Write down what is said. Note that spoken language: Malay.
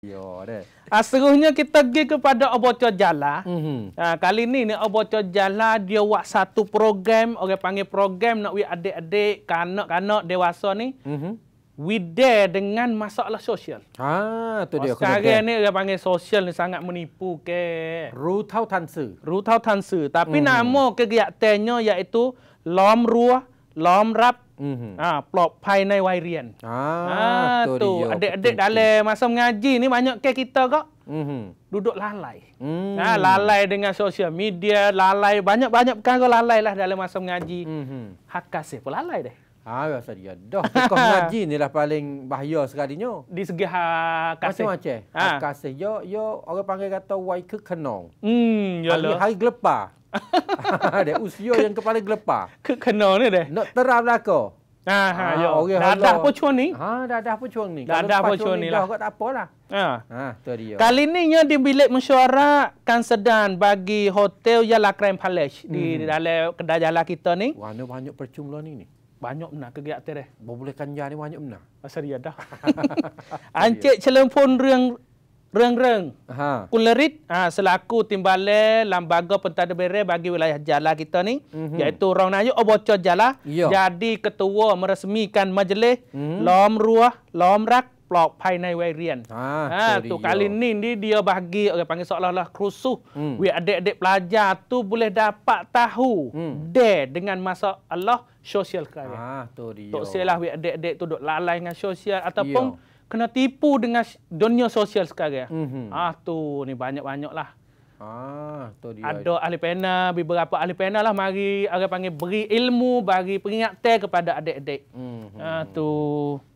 Ya, ah, seterusnya kita pergi kepada Obocho Jala. Mm-hmm. Ah, kali ini, ni Obocho Jala dia buat satu program, orang panggil program nak wi adik-adik, kanak-kanak dewasa ni. Mm-hmm. We dare dengan masalah sosial. ah, tu oh, dia. Sekarang kena. ni orang panggil sosial ni sangat menipu ke. Ru tau tan su. Ru tan su. Tapi mm-hmm. nama kegiatannya iaitu lom ruah, lom rap, Mm-hmm. Ah, plop pai nai wai rian. Ah, ah tu. Adik-adik dalam masa mengaji ni banyak ke kita kok. Mm-hmm. Duduk lalai. Mm-hmm. Ah, lalai dengan sosial media, lalai banyak-banyak kau lalai lah dalam masa mengaji. Mm-hmm. Hak kasih pun lalai deh. Ah, rasa dia dah. Kau mengaji ni lah paling bahaya sekalinya. Di segi hak kasih. Macam-macam. Ah. Ha. kasih. Yo, yo, orang panggil kata wai kekenong. Hmm, ya lah. Hari gelepah. dia usia yang kepala gelepar. Ke kena ni deh. Nak terap lah kau. Ha, ha, ha, dadah pun cuan ni. Ha, dadah pun cuan ni. Dadah pun cuan ni lah. Kalau tak apalah. Ha. Ha, tu dia. Kali ni yang di bilik mesyuarat kan sedang bagi hotel Yala Crime Palace. Di hmm. dalam kedai jalan kita ni. Mana banyak percumlah ni ni. Banyak benar kegiatan dia. Boleh kanjar ni banyak benar. Asal dia dah. Encik celempun yang Reng-reng. Aha. Kulerit ha, selaku timbalan lambaga pentadbir bere bagi wilayah jala kita ni mm-hmm. iaitu Rong Nayu Obocho oh, Jala Yo. jadi ketua meresmikan majlis mm-hmm. Lom Ruah Lom Rak Plok Pai Nai Wai Rian. Ah, ha, tu kali ni, ni dia bagi orang panggil seolah-olah kerusuh. Mm. Wih adik-adik pelajar tu boleh dapat tahu mm. de dengan masa Allah sosial kaya. Ah, tu dia. Tok silah wih adik-adik tu duduk lalai dengan sosial ataupun yo kena tipu dengan dunia sosial sekarang. Mm -hmm. Ah tu ni banyak-banyaklah. Ah tu dia. Ada ahli pena, beberapa ahli pena lah mari orang panggil beri ilmu, bagi peringatan kepada adik-adik. Mm -hmm. Ah tu.